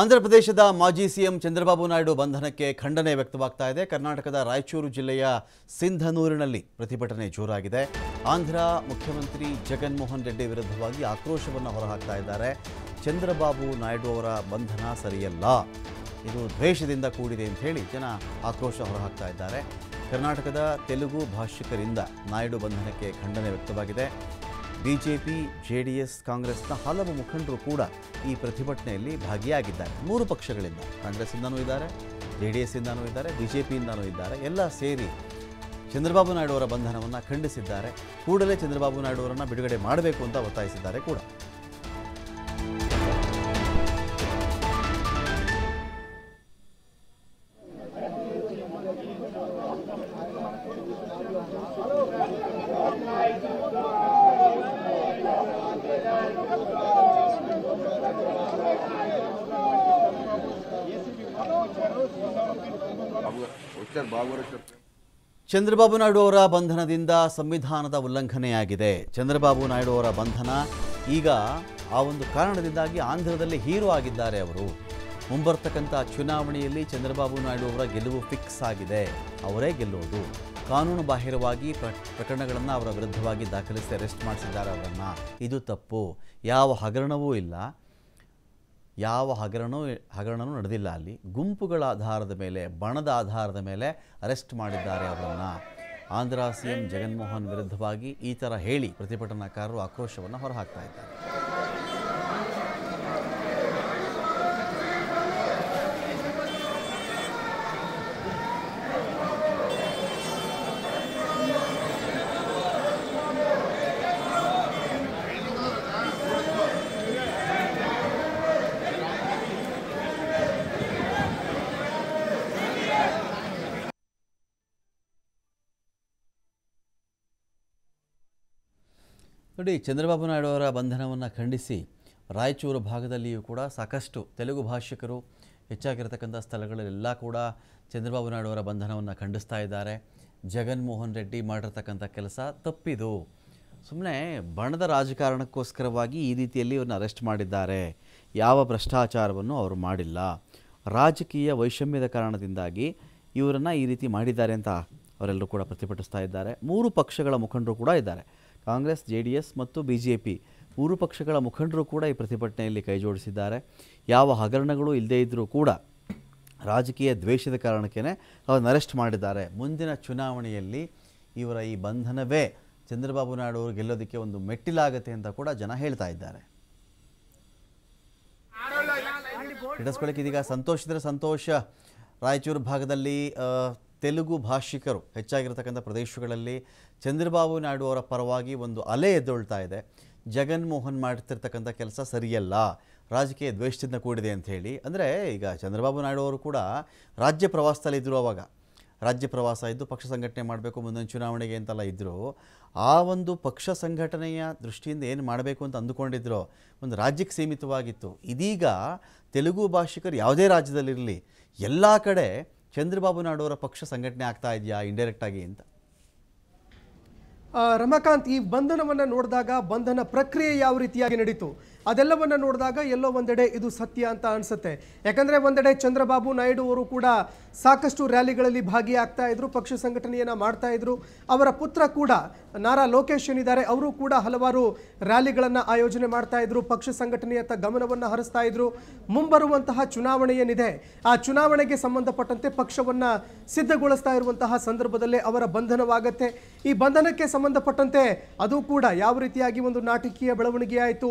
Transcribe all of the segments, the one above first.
ಆಂಧ್ರಪ್ರದೇಶದ ಮಾಜಿ ಸಿಎಂ ಚಂದ್ರಬಾಬು ನಾಯ್ಡು ಬಂಧನಕ್ಕೆ ಖಂಡನೆ ವ್ಯಕ್ತವಾಗ್ತಾ ಇದೆ ಕರ್ನಾಟಕದ ರಾಯಚೂರು ಜಿಲ್ಲೆಯ ಸಿಂಧನೂರಿನಲ್ಲಿ ಪ್ರತಿಭಟನೆ ಜೋರಾಗಿದೆ ಆಂಧ್ರ ಮುಖ್ಯಮಂತ್ರಿ ಜಗನ್ಮೋಹನ್ ರೆಡ್ಡಿ ವಿರುದ್ಧವಾಗಿ ಆಕ್ರೋಶವನ್ನು ಹೊರಹಾಕ್ತಾ ಇದ್ದಾರೆ ಚಂದ್ರಬಾಬು ನಾಯ್ಡು ಅವರ ಬಂಧನ ಸರಿಯಲ್ಲ ಇದು ದ್ವೇಷದಿಂದ ಕೂಡಿದೆ ಅಂತ ಹೇಳಿ ಜನ ಆಕ್ರೋಶ ಹೊರಹಾಕ್ತಾ ಇದ್ದಾರೆ ಕರ್ನಾಟಕದ ತೆಲುಗು ಭಾಷಿಕರಿಂದ ನಾಯ್ಡು ಬಂಧನಕ್ಕೆ ಖಂಡನೆ ವ್ಯಕ್ತವಾಗಿದೆ ಬಿಜೆಪಿ ಜೆಡಿಎಸ್ ಕಾಂಗ್ರೆಸ್ನ ಹಲವು ಮುಖಂಡರು ಕೂಡ ಈ ಪ್ರತಿಭಟನೆಯಲ್ಲಿ ಭಾಗಿಯಾಗಿದ್ದಾರೆ ಮೂರು ಪಕ್ಷಗಳಿಂದ ಕಾಂಗ್ರೆಸ್ಸಿಂದನೂ ಇದ್ದಾರೆ ಜೆ ಡಿ ಎಸ್ಸಿಂದನೂ ಇದ್ದಾರೆ ಬಿ ಜೆ ಇದ್ದಾರೆ ಎಲ್ಲ ಸೇರಿ ಚಂದ್ರಬಾಬು ನಾಯ್ಡು ಅವರ ಬಂಧನವನ್ನು ಖಂಡಿಸಿದ್ದಾರೆ ಕೂಡಲೇ ಚಂದ್ರಬಾಬು ನಾಯ್ಡು ಅವರನ್ನು ಬಿಡುಗಡೆ ಮಾಡಬೇಕು ಅಂತ ಒತ್ತಾಯಿಸಿದ್ದಾರೆ ಕೂಡ ಚಂದ್ರಬಾಬು ನಾಯ್ಡು ಅವರ ಬಂಧನದಿಂದ ಸಂವಿಧಾನದ ಉಲ್ಲಂಘನೆಯಾಗಿದೆ ಚಂದ್ರಬಾಬು ನಾಯ್ಡು ಅವರ ಬಂಧನ ಈಗ ಆ ಒಂದು ಕಾರಣದಿಂದಾಗಿ ಆಂಧ್ರದಲ್ಲಿ ಹೀರೋ ಆಗಿದ್ದಾರೆ ಅವರು ಮುಂಬರ್ತಕ್ಕಂಥ ಚುನಾವಣೆಯಲ್ಲಿ ಚಂದ್ರಬಾಬು ನಾಯ್ಡು ಅವರ ಗೆಲುವು ಫಿಕ್ಸ್ ಆಗಿದೆ ಅವರೇ ಗೆಲ್ಲುವುದು ಕಾನೂನು ಬಾಹಿರವಾಗಿ ಪ್ರಕರಣಗಳನ್ನು ಅವರ ವಿರುದ್ಧವಾಗಿ ದಾಖಲಿಸಿ ಅರೆಸ್ಟ್ ಮಾಡಿಸಿದ್ದಾರೆ ಅವರನ್ನು ಇದು ತಪ್ಪು ಯಾವ ಹಗರಣವೂ ಇಲ್ಲ ಯಾವ ಹಗರಣವೂ ಹಗರಣವೂ ನಡೆದಿಲ್ಲ ಅಲ್ಲಿ ಗುಂಪುಗಳ ಆಧಾರದ ಮೇಲೆ ಬಣದ ಆಧಾರದ ಮೇಲೆ ಅರೆಸ್ಟ್ ಮಾಡಿದ್ದಾರೆ ಅವರನ್ನು ಆಂಧ್ರ ಸಿ ಎಂ ಜಗನ್ಮೋಹನ್ ವಿರುದ್ಧವಾಗಿ ಈ ಥರ ಹೇಳಿ ಪ್ರತಿಭಟನಾಕಾರರು ಆಕ್ರೋಶವನ್ನು ಹೊರಹಾಕ್ತಾ ಇದ್ದಾರೆ ನೋಡಿ ಚಂದ್ರಬಾಬು ನಾಯ್ಡು ಅವರ ಬಂಧನವನ್ನು ಖಂಡಿಸಿ ರಾಯಚೂರು ಭಾಗದಲ್ಲಿಯೂ ಕೂಡ ಸಾಕಷ್ಟು ತೆಲುಗು ಭಾಷಿಕರು ಹೆಚ್ಚಾಗಿರತಕ್ಕಂಥ ಸ್ಥಳಗಳಲ್ಲೆಲ್ಲ ಕೂಡ ಚಂದ್ರಬಾಬು ನಾಯ್ಡು ಅವರ ಬಂಧನವನ್ನು ಖಂಡಿಸ್ತಾ ಇದ್ದಾರೆ ಜಗನ್ಮೋಹನ್ ರೆಡ್ಡಿ ಮಾಡಿರ್ತಕ್ಕಂಥ ಕೆಲಸ ತಪ್ಪಿದು ಸುಮ್ಮನೆ ಬಣದ ರಾಜಕಾರಣಕ್ಕೋಸ್ಕರವಾಗಿ ಈ ರೀತಿಯಲ್ಲಿ ಇವ್ರನ್ನ ಅರೆಸ್ಟ್ ಮಾಡಿದ್ದಾರೆ ಯಾವ ಭ್ರಷ್ಟಾಚಾರವನ್ನು ಅವರು ಮಾಡಿಲ್ಲ ರಾಜಕೀಯ ವೈಷಮ್ಯದ ಕಾರಣದಿಂದಾಗಿ ಇವರನ್ನು ಈ ರೀತಿ ಮಾಡಿದ್ದಾರೆ ಅಂತ ಅವರೆಲ್ಲರೂ ಕೂಡ ಪ್ರತಿಭಟಿಸ್ತಾ ಇದ್ದಾರೆ ಮೂರು ಪಕ್ಷಗಳ ಮುಖಂಡರು ಕೂಡ ಇದ್ದಾರೆ ಕಾಂಗ್ರೆಸ್ ಎಸ್ ಮತ್ತು ಬಿ ಪಿ ಮೂರು ಪಕ್ಷಗಳ ಮುಖಂಡರು ಕೂಡ ಈ ಪ್ರತಿಭಟನೆಯಲ್ಲಿ ಕೈಜೋಡಿಸಿದ್ದಾರೆ ಯಾವ ಹಗರಣಗಳು ಇಲ್ಲದೇ ಇದ್ದರೂ ಕೂಡ ರಾಜಕೀಯ ದ್ವೇಷದ ಕಾರಣಕ್ಕೇ ಅವರನ್ನು ಅರೆಸ್ಟ್ ಮಾಡಿದ್ದಾರೆ ಮುಂದಿನ ಚುನಾವಣೆಯಲ್ಲಿ ಇವರ ಈ ಬಂಧನವೇ ಚಂದ್ರಬಾಬು ನಾಯ್ಡು ಅವರು ಗೆಲ್ಲೋದಕ್ಕೆ ಒಂದು ಮೆಟ್ಟಿಲಾಗತ್ತೆ ಅಂತ ಕೂಡ ಜನ ಹೇಳ್ತಾ ಇದ್ದಾರೆ ಇದೀಗ ಸಂತೋಷದ ಸಂತೋಷ ರಾಯಚೂರು ಭಾಗದಲ್ಲಿ ತೆಲುಗು ಭಾಷಿಕರು ಹೆಚ್ಚಾಗಿರತಕ್ಕಂಥ ಪ್ರದೇಶಗಳಲ್ಲಿ ಚಂದ್ರಬಾಬು ನಾಯ್ಡು ಅವರ ಪರವಾಗಿ ಒಂದು ಅಲೆ ಎದ್ದೊಳ್ತಾ ಇದೆ ಜಗನ್ಮೋಹನ್ ಮಾಡ್ತಿರ್ತಕ್ಕಂಥ ಕೆಲಸ ಸರಿಯಲ್ಲ ರಾಜಕೀಯ ದ್ವೇಷದಿಂದ ಕೂಡಿದೆ ಅಂಥೇಳಿ ಅಂದರೆ ಈಗ ಚಂದ್ರಬಾಬು ನಾಯ್ಡು ಅವರು ಕೂಡ ರಾಜ್ಯ ಪ್ರವಾಸದಲ್ಲಿ ಇದ್ದರು ಅವಾಗ ರಾಜ್ಯ ಪ್ರವಾಸ ಇದ್ದು ಪಕ್ಷ ಸಂಘಟನೆ ಮಾಡಬೇಕು ಮುಂದಿನ ಚುನಾವಣೆಗೆ ಅಂತೆಲ್ಲ ಇದ್ದರು ಆ ಒಂದು ಪಕ್ಷ ಸಂಘಟನೆಯ ದೃಷ್ಟಿಯಿಂದ ಏನು ಮಾಡಬೇಕು ಅಂತ ಅಂದುಕೊಂಡಿದ್ರು ಒಂದು ರಾಜ್ಯಕ್ಕೆ ಸೀಮಿತವಾಗಿತ್ತು ಇದೀಗ ತೆಲುಗು ಭಾಷಿಕರು ಯಾವುದೇ ರಾಜ್ಯದಲ್ಲಿರಲಿ ಎಲ್ಲ ಕಡೆ ಚಂದ್ರಬಾಬು ನಾಯ್ಡು ಅವರ ಪಕ್ಷ ಸಂಘಟನೆ ಆಗ್ತಾ ಇದೆಯಾ ಇಂಡೈರೆಕ್ಟ್ ಆಗಿ ಅಂತ ರಮಾಕಾಂತ್ ಈ ಬಂಧನವನ್ನು ನೋಡಿದಾಗ ಬಂಧನ ಪ್ರಕ್ರಿಯೆ ಯಾವ ರೀತಿಯಾಗಿ ನಡೀತು ಅದೆಲ್ಲವನ್ನು ನೋಡಿದಾಗ ಎಲ್ಲೋ ಒಂದೆಡೆ ಇದು ಸತ್ಯ ಅಂತ ಅನಿಸುತ್ತೆ ಯಾಕಂದರೆ ಒಂದೆಡೆ ಚಂದ್ರಬಾಬು ನಾಯ್ಡು ಅವರು ಕೂಡ ಸಾಕಷ್ಟು ರ್ಯಾಲಿಗಳಲ್ಲಿ ಭಾಗಿಯಾಗ್ತಾ ಇದ್ರು ಪಕ್ಷ ಸಂಘಟನೆಯನ್ನು ಮಾಡ್ತಾ ಇದ್ರು ಅವರ ಪುತ್ರ ಕೂಡ ನಾರಾ ಲೋಕೇಶ್ ಏನಿದ್ದಾರೆ ಅವರು ಕೂಡ ಹಲವಾರು ರ್ಯಾಲಿಗಳನ್ನು ಆಯೋಜನೆ ಮಾಡ್ತಾ ಇದ್ರು ಪಕ್ಷ ಸಂಘಟನೆಯತ್ತ ಗಮನವನ್ನು ಹರಿಸ್ತಾ ಇದ್ರು ಮುಂಬರುವಂತಹ ಚುನಾವಣೆ ಏನಿದೆ ಆ ಚುನಾವಣೆಗೆ ಸಂಬಂಧಪಟ್ಟಂತೆ ಪಕ್ಷವನ್ನು ಸಿದ್ಧಗೊಳಿಸ್ತಾ ಇರುವಂತಹ ಸಂದರ್ಭದಲ್ಲೇ ಅವರ ಬಂಧನವಾಗತ್ತೆ ಈ ಬಂಧನಕ್ಕೆ ಸಂಬಂಧಪಟ್ಟಂತೆ ಅದು ಕೂಡ ಯಾವ ರೀತಿಯಾಗಿ ಒಂದು ನಾಟಕೀಯ ಬೆಳವಣಿಗೆ ಆಯಿತು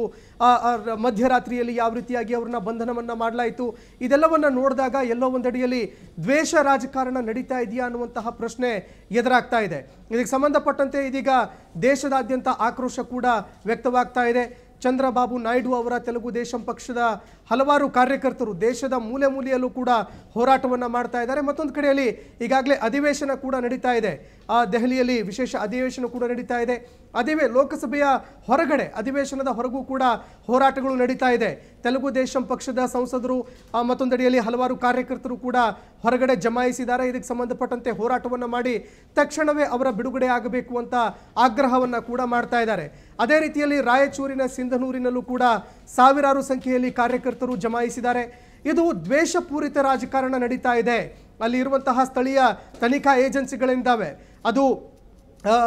ಮಧ್ಯರಾತ್ರಿಯಲ್ಲಿ ಯಾವ ರೀತಿಯಾಗಿ ಅವ್ರನ್ನ ಬಂಧನವನ್ನು ಮಾಡಲಾಯಿತು ಇದೆಲ್ಲವನ್ನು ನೋಡಿದಾಗ ಎಲ್ಲೋ ಒಂದಡಿಯಲ್ಲಿ ದ್ವೇಷ ರಾಜಕಾರಣ ನಡೀತಾ ಇದೆಯಾ ಅನ್ನುವಂತಹ ಪ್ರಶ್ನೆ ಎದುರಾಗ್ತಾ ಇದೆ ಇದಕ್ಕೆ ಸಂಬಂಧಪಟ್ಟಂತೆ ಇದೀಗ ದೇಶದಾದ್ಯಂತ ಆಕ್ರೋಶ ಕೂಡ ವ್ಯಕ್ತವಾಗ್ತಾ ಇದೆ ಚಂದ್ರಬಾಬು ನಾಯ್ಡು ಅವರ ತೆಲುಗು ದೇಶಂ ಪಕ್ಷದ ಹಲವಾರು ಕಾರ್ಯಕರ್ತರು ದೇಶದ ಮೂಲೆ ಮೂಲೆಯಲ್ಲೂ ಕೂಡ ಹೋರಾಟವನ್ನು ಮಾಡ್ತಾ ಇದ್ದಾರೆ ಮತ್ತೊಂದು ಕಡೆಯಲ್ಲಿ ಈಗಾಗಲೇ ಅಧಿವೇಶನ ಕೂಡ ನಡೀತಾ ಇದೆ ಆ ದೆಹಲಿಯಲ್ಲಿ ವಿಶೇಷ ಅಧಿವೇಶನ ಕೂಡ ನಡೀತಾ ಇದೆ ಅದೇ ಲೋಕಸಭೆಯ ಹೊರಗಡೆ ಅಧಿವೇಶನದ ಹೊರಗೂ ಕೂಡ ಹೋರಾಟಗಳು ನಡೀತಾ ಇದೆ ತೆಲುಗು ದೇಶಂ ಪಕ್ಷದ ಸಂಸದರು ಮತ್ತೊಂದಡಿಯಲ್ಲಿ ಹಲವಾರು ಕಾರ್ಯಕರ್ತರು ಕೂಡ ಹೊರಗಡೆ ಜಮಾಯಿಸಿದ್ದಾರೆ ಇದಕ್ಕೆ ಸಂಬಂಧಪಟ್ಟಂತೆ ಹೋರಾಟವನ್ನು ಮಾಡಿ ತಕ್ಷಣವೇ ಅವರ ಬಿಡುಗಡೆ ಆಗಬೇಕು ಅಂತ ಆಗ್ರಹವನ್ನು ಕೂಡ ಮಾಡ್ತಾ ಇದ್ದಾರೆ ಅದೇ ರೀತಿಯಲ್ಲಿ ರಾಯಚೂರಿನ ಸಿಂಧನೂರಿನಲ್ಲೂ ಕೂಡ ಸಾವಿರಾರು ಸಂಖ್ಯೆಯಲ್ಲಿ ಕಾರ್ಯಕರ್ತರು ಜಮಾಯಿಸಿದ್ದಾರೆ ಇದು ದ್ವೇಷಪೂರಿತ ರಾಜಕಾರಣ ನಡೀತಾ ಇದೆ ಅಲ್ಲಿ ಇರುವಂತಹ ಸ್ಥಳೀಯ ತನಿಖಾ ಏಜೆನ್ಸಿಗಳಿಂದಾವೆ ಅದು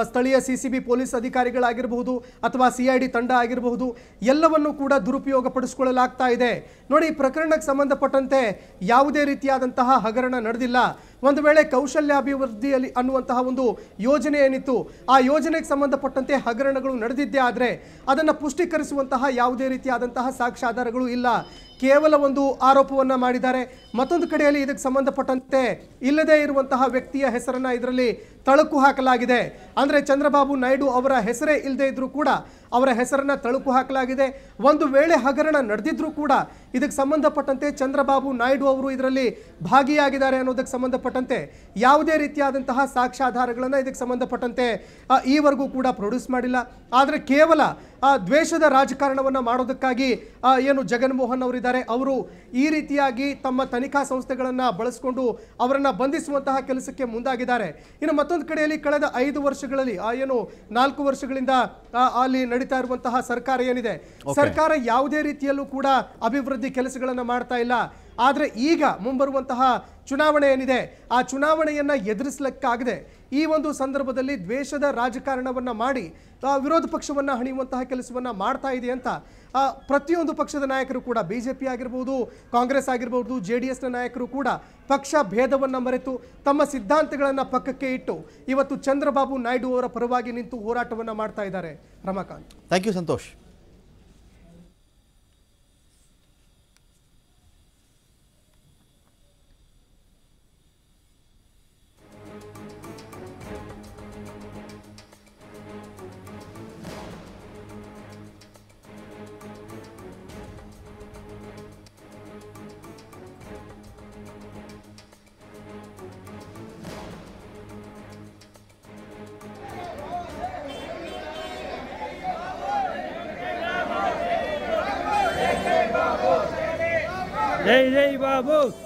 ಸ್ಥಳೀಯ ಸಿ ಸಿ ಬಿ ಪೊಲೀಸ್ ಅಧಿಕಾರಿಗಳಾಗಿರಬಹುದು ಅಥವಾ ಸಿ ಐ ಡಿ ತಂಡ ಆಗಿರಬಹುದು ಎಲ್ಲವನ್ನು ಕೂಡ ದುರುಪಯೋಗ ಪಡಿಸಿಕೊಳ್ಳಲಾಗ್ತಾ ಇದೆ ನೋಡಿ ಪ್ರಕರಣಕ್ಕೆ ಸಂಬಂಧಪಟ್ಟಂತೆ ಯಾವುದೇ ರೀತಿಯಾದಂತಹ ಹಗರಣ ನಡೆದಿಲ್ಲ ಒಂದು ವೇಳೆ ಕೌಶಲ್ಯಾಭಿವೃದ್ಧಿಯಲ್ಲಿ ಅನ್ನುವಂತಹ ಒಂದು ಯೋಜನೆ ಏನಿತ್ತು ಆ ಯೋಜನೆಗೆ ಸಂಬಂಧಪಟ್ಟಂತೆ ಹಗರಣಗಳು ನಡೆದಿದ್ದೇ ಆದರೆ ಅದನ್ನು ಪುಷ್ಟೀಕರಿಸುವಂತಹ ಯಾವುದೇ ರೀತಿಯಾದಂತಹ ಸಾಕ್ಷ್ಯಾಧಾರಗಳು ಇಲ್ಲ ಕೇವಲ ಒಂದು ಆರೋಪವನ್ನು ಮಾಡಿದ್ದಾರೆ ಮತ್ತೊಂದು ಕಡೆಯಲ್ಲಿ ಇದಕ್ಕೆ ಸಂಬಂಧಪಟ್ಟಂತೆ ಇಲ್ಲದೇ ಇರುವಂತಹ ವ್ಯಕ್ತಿಯ ಹೆಸರನ್ನು ಇದರಲ್ಲಿ ತಳುಕು ಹಾಕಲಾಗಿದೆ ಅಂದರೆ ಚಂದ್ರಬಾಬು ನಾಯ್ಡು ಅವರ ಹೆಸರೇ ಇಲ್ಲದೇ ಇದ್ದರೂ ಕೂಡ ಅವರ ಹೆಸರನ್ನ ತಳುಕು ಹಾಕಲಾಗಿದೆ ಒಂದು ವೇಳೆ ಹಗರಣ ನಡೆದಿದ್ರೂ ಕೂಡ ಇದಕ್ಕೆ ಸಂಬಂಧಪಟ್ಟಂತೆ ಚಂದ್ರಬಾಬು ನಾಯ್ಡು ಅವರು ಇದರಲ್ಲಿ ಭಾಗಿಯಾಗಿದ್ದಾರೆ ಅನ್ನೋದಕ್ಕೆ ಸಂಬಂಧಪಟ್ಟಂತೆ ಯಾವುದೇ ರೀತಿಯಾದಂತಹ ಸಾಕ್ಷ್ಯಾಧಾರಗಳನ್ನು ಇದಕ್ಕೆ ಸಂಬಂಧಪಟ್ಟಂತೆ ಈವರೆಗೂ ಕೂಡ ಪ್ರೊಡ್ಯೂಸ್ ಮಾಡಿಲ್ಲ ಆದರೆ ಕೇವಲ ಆ ದ್ವೇಷದ ರಾಜಕಾರಣವನ್ನು ಮಾಡೋದಕ್ಕಾಗಿ ಏನು ಜಗನ್ಮೋಹನ್ ಅವರಿದ್ದಾರೆ ಅವರು ಈ ರೀತಿಯಾಗಿ ತಮ್ಮ ತನಿಖಾ ಸಂಸ್ಥೆಗಳನ್ನು ಬಳಸಿಕೊಂಡು ಅವರನ್ನು ಬಂಧಿಸುವಂತಹ ಕೆಲಸಕ್ಕೆ ಮುಂದಾಗಿದ್ದಾರೆ ಇನ್ನು ಮತ್ತೊಂದು ಕಡೆಯಲ್ಲಿ ಕಳೆದ ಐದು ವರ್ಷಗಳಲ್ಲಿ ಏನು ನಾಲ್ಕು ವರ್ಷಗಳಿಂದ ಅಲ್ಲಿ ನಡೀತಾ ಇರುವಂತಹ ಸರ್ಕಾರ ಏನಿದೆ ಸರ್ಕಾರ ಯಾವುದೇ ರೀತಿಯಲ್ಲೂ ಕೂಡ ಅಭಿವೃದ್ಧಿ ಕೆಲಸಗಳನ್ನು ಮಾಡ್ತಾ ಇಲ್ಲ ಆದರೆ ಈಗ ಮುಂಬರುವಂತಹ ಚುನಾವಣೆ ಏನಿದೆ ಆ ಚುನಾವಣೆಯನ್ನು ಎದುರಿಸಲಿಕ್ಕಾಗದೆ ಈ ಒಂದು ಸಂದರ್ಭದಲ್ಲಿ ದ್ವೇಷದ ರಾಜಕಾರಣವನ್ನು ಮಾಡಿ ವಿರೋಧ ಪಕ್ಷವನ್ನು ಹಣಿಯುವಂತಹ ಕೆಲಸವನ್ನು ಮಾಡ್ತಾ ಇದೆ ಅಂತ ಪ್ರತಿಯೊಂದು ಪಕ್ಷದ ನಾಯಕರು ಕೂಡ ಬಿ ಜೆ ಪಿ ಆಗಿರ್ಬೋದು ಕಾಂಗ್ರೆಸ್ ಆಗಿರ್ಬೋದು ಜೆ ಡಿ ಎಸ್ನ ನಾಯಕರು ಕೂಡ ಪಕ್ಷ ಭೇದವನ್ನು ಮರೆತು ತಮ್ಮ ಸಿದ್ಧಾಂತಗಳನ್ನು ಪಕ್ಕಕ್ಕೆ ಇಟ್ಟು ಇವತ್ತು ಚಂದ್ರಬಾಬು ನಾಯ್ಡು ಅವರ ಪರವಾಗಿ ನಿಂತು ಹೋರಾಟವನ್ನು ಮಾಡ್ತಾ ಇದ್ದಾರೆ Ramakant thank you Santosh Hey, hey, Babu!